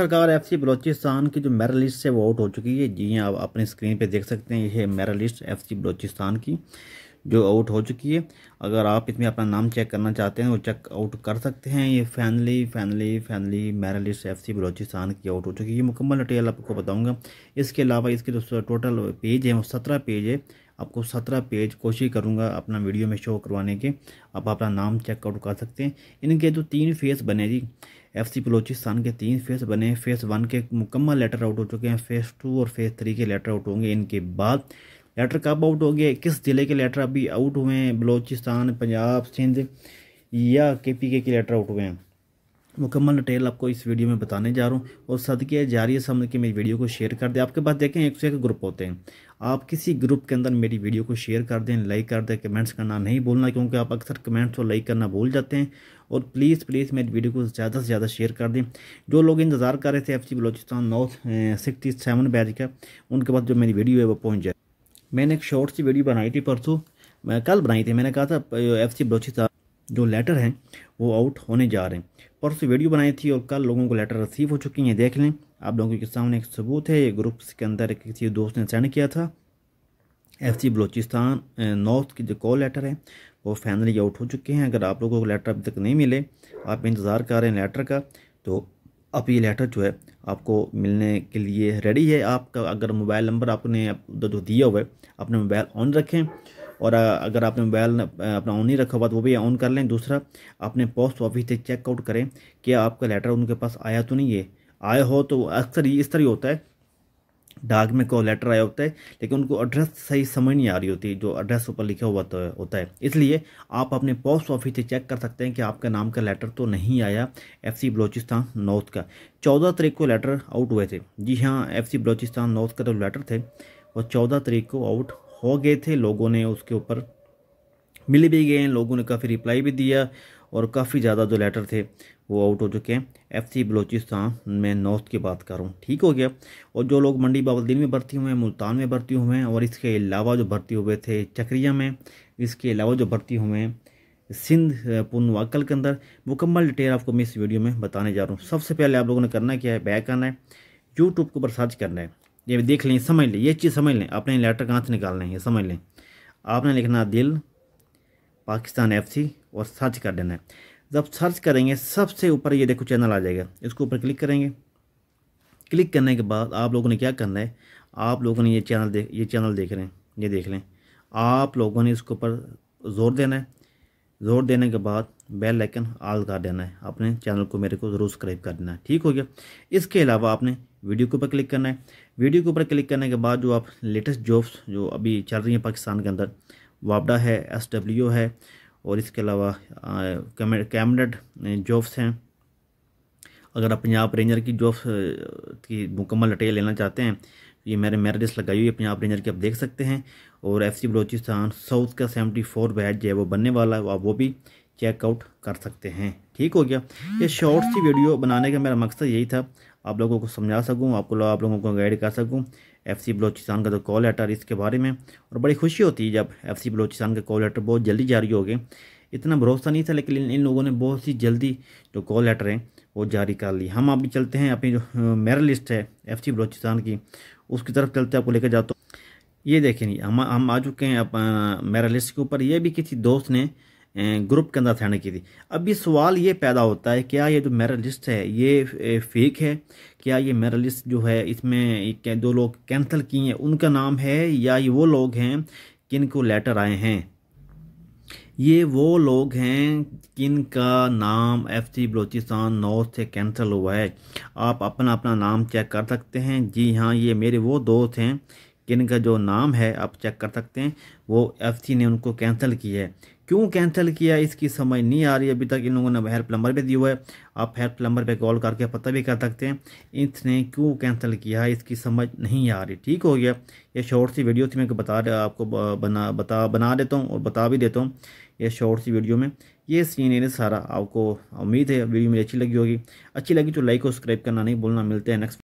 सरकार F C Balochistan की जो मेरा लिस्ट है वो आउट हो चुकी है जी हाँ आप अपने स्क्रीन पे देख सकते हैं है मेरा लिस्ट एफ सी बलोचिस्तान की जो आउट हो चुकी है अगर आप इसमें अपना नाम चेक करना चाहते हैं वो चेक आउट कर सकते हैं ये फैनली फैनली फैनली मेरा लिस्ट एफ सी बलोचिस्तान की आउट हो चुकी है मुकम्मल डिटेल आपको बताऊँगा इसके अलावा इसके जो टोटल पेज है वो सत्रह पेज है आपको सत्रह पेज कोशिश करूँगा अपना वीडियो में शो करवाने के आप अपना नाम चेकआउट कर सकते हैं इनके जो तीन फेस बने जी एफ सी बलोचिस्तान के तीन फेस बने फेस वन के मुकम्मल लेटर आउट हो चुके हैं फेस टू और फेस थ्री के लेटर आउट होंगे इनके बाद लेटर कब आउट हो गए किस ज़िले के लेटर अभी आउट हुए हैं बलोचिस्तान पंजाब सिंध या के पी के लेटर आउट हुए हैं मुकम्मल डिटेल आपको इस वीडियो में बताने जा रहा हूँ और सदके जारी समझ के मेरी वीडियो को शेयर कर दें आपके पास देखें एक से एक ग्रुप होते हैं आप किसी ग्रुप के अंदर मेरी वीडियो को शेयर कर दें लाइक कर दें कमेंट्स करना नहीं भूलना क्योंकि आप अक्सर कमेंट्स और लाइक करना भूल जाते हैं और प्लीज़ प्लीज़ मेरी वीडियो को ज़्यादा से ज़्यादा शेयर कर दें जो लोग इंतज़ार कर रहे थे F C Balochistan north sixty seven batch का उनके पास जो मेरी वीडियो है वो पहुँच जाए मैंने एक शॉर्ट सी वीडियो बनाई थी परसों कल बनाई थी मैंने कहा था एफ सी बलोचिस्तान जो लेटर हैं वो आउट होने जा रहे हैं परसों वीडियो बनाई थी और कल लोगों को लेटर रिसीव हो चुकी हैं देख लें आप लोगों के सामने एक सबूत है ये ग्रुप के अंदर किसी दोस्त ने सेंड किया था एफ सी बलोचिस्तान नॉर्थ की जो कॉल लेटर है वो फाइनली आउट हो चुके हैं अगर आप लोगों को लेटर अभी तक नहीं मिले आप इंतज़ार कर रहे हैं लेटर का तो अब ये लेटर जो है आपको मिलने के लिए रेडी है आपका अगर मोबाइल नंबर आपने जो दिया हुआ है अपने मोबाइल ऑन रखें और अगर आपने मोबाइल अपना ऑन नहीं रखा हुआ तो वो भी ऑन कर लें दूसरा अपने पोस्ट ऑफिस से चेकआउट करें कि आपका लेटर उनके पास आया तो नहीं है आया हो तो अक्सर इस तरह ही होता है डाक में को लेटर आया होता है लेकिन उनको एड्रेस सही समझ नहीं आ रही होती जो एड्रेस ऊपर लिखा हुआ तो होता है इसलिए आप अपने पोस्ट ऑफिस से चेक कर सकते हैं कि आपका नाम का लेटर तो नहीं आया एफ सी बलोचिस्तान नॉर्थ का चौदह तारीख को लेटर आउट हुए थे जी हाँ एफ सी बलोचिस्तान नॉर्थ का जो तो लेटर थे वो चौदह तारीख को आउट हो गए थे लोगों ने उसके ऊपर मिल भी गए हैं लोगों ने काफ़ी रिप्लाई भी दिया और काफ़ी ज़्यादा जो लेटर थे वो आउट हो चुके हैं एफ सी बलोचिस्तान में नॉर्थ की बात कर रहा हूँ ठीक हो गया और जो लोग मंडी बाबुद्दीन में भर्ती हुए हैं मुल्तान में भर्ती हुए हैं और इसके अलावा जो भर्ती हुए थे चक्रिया में इसके अलावा जो भर्ती हुए हैं सिंध पुनवाकल के अंदर मुकम्मल डिटेल आपको मैं इस वीडियो में बताने जा रहा हूँ सबसे पहले आप लोगों ने करना क्या है बैक आना है यूट्यूब के ऊपर सर्च करना है ये देख लें समझ लें ये चीज़ समझ लें अपने लेटर कहाँ से निकाल लें ये समझ लें आपने लिखना दिल पाकिस्तान एफसी और सर्च कर देना है जब सर्च करेंगे सबसे ऊपर ये देखो चैनल आ जाएगा इसके ऊपर क्लिक करेंगे क्लिक करने के बाद आप लोगों ने क्या करना है आप लोगों ने ये चैनल देख ये चैनल देख रहे हैं ये देख लें आप लोगों ने इसके ऊपर ज़ोर देना है जोर देने के बाद बेल आइकन आल कर देना है अपने चैनल को मेरे को ज़रूर सब्सक्राइब कर देना है ठीक हो गया इसके अलावा आपने वीडियो के ऊपर क्लिक करना है वीडियो के ऊपर क्लिक करने के बाद जो आप लेटेस्ट जॉब्स जो अभी चल रही हैं पाकिस्तान के अंदर वापडा है एस डब्ल्यू है और इसके अलावा कैबिनेट जॉब्स हैं अगर आप पंजाब रेंजर की जॉब्स की मुकम्मल डिटेल लेना चाहते हैं ये मेरे मेरिडिस लगाई हुई है पंजाब रेंजर की आप देख सकते हैं और एफ सी बलोचिस्तान साउथ का सेवेंटी फोर बैच जो है वो बनने वाला है आप वो भी चेकआउट कर सकते हैं ठीक हो गया ये शॉर्ट सी वीडियो बनाने का मेरा मकसद यही था आप लोगों को समझा सकूँ आपको आप लोगों को गाइड कर सकूँ एफ सी बलोचिस्तान का जो कॉल लेटर इसके बारे में और बड़ी खुशी होती है जब एफ सी बलोचिस्तान का कॉल लेटर बहुत जल्दी जारी हो गए इतना भरोसा नहीं था लेकिन इन लोगों ने बहुत सी जल्दी जो कॉल लेटर हैं वो जारी कर ली हम अभी चलते हैं अपनी जो मेरा लिस्ट है एफ सी बलोचिस्तान की उसकी तरफ चलते आपको लेकर जाता हूँ ये देखें हम हम आ चुके हैं मेरा लिस्ट के ऊपर ये भी किसी दोस्त ने ग्रुप के अंदर सेंड की थी अब ये सवाल ये पैदा होता है क्या ये जो मेरा लिस्ट है ये फेक है क्या ये मेरा लिस्ट जो है इसमें दो लोग कैंसिल किए हैं उनका नाम है या ये वो लोग हैं किनको लेटर आए हैं ये वो लोग हैं जिनका नाम एफ सी बलोचिस्तान नॉर्थ से कैंसिल हुआ है आप अपना अपना नाम चेक कर सकते हैं जी हाँ ये मेरे वो दोस्त हैं जिनका जो नाम है आप चेक कर सकते हैं वो एफ ने उनको कैंसिल किया है क्यों कैंसिल किया इसकी समझ नहीं आ रही अभी तक इन लोगों ने हेल्प प्लम्बर भी दिया है आप हेल्प नंबर पे कॉल करके पता भी कर सकते हैं इसने क्यों कैंसिल किया है इसकी समझ नहीं आ रही ठीक हो गया ये शॉर्ट सी वीडियो थी मैं बता आपको बना बता बना देता हूँ और बता भी देता हूँ ये शॉर्ट सी वीडियो में ये सीन है सारा आपको उम्मीद है वीडियो मेरी अच्छी लगी होगी अच्छी लगी तो लाइक और सब्सक्राइब करना नहीं बोलना मिलते हैं नेक्स्ट